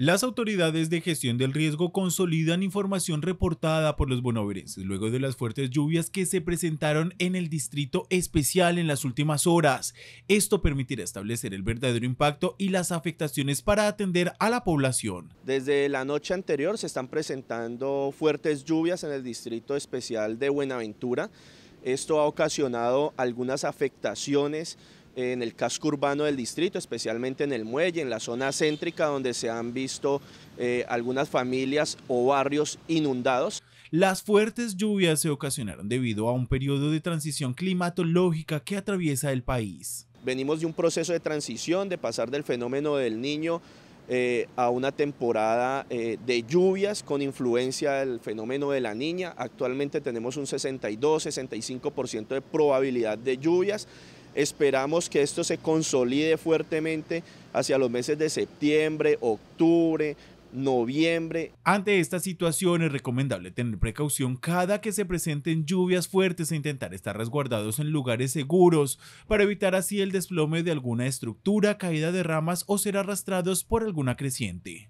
Las autoridades de gestión del riesgo consolidan información reportada por los bonoverenses luego de las fuertes lluvias que se presentaron en el distrito especial en las últimas horas. Esto permitirá establecer el verdadero impacto y las afectaciones para atender a la población. Desde la noche anterior se están presentando fuertes lluvias en el distrito especial de Buenaventura. Esto ha ocasionado algunas afectaciones en el casco urbano del distrito, especialmente en el muelle, en la zona céntrica donde se han visto eh, algunas familias o barrios inundados. Las fuertes lluvias se ocasionaron debido a un periodo de transición climatológica que atraviesa el país. Venimos de un proceso de transición, de pasar del fenómeno del niño eh, a una temporada eh, de lluvias con influencia del fenómeno de la niña. Actualmente tenemos un 62-65% de probabilidad de lluvias. Esperamos que esto se consolide fuertemente hacia los meses de septiembre, octubre, noviembre. Ante esta situación es recomendable tener precaución cada que se presenten lluvias fuertes e intentar estar resguardados en lugares seguros para evitar así el desplome de alguna estructura, caída de ramas o ser arrastrados por alguna creciente.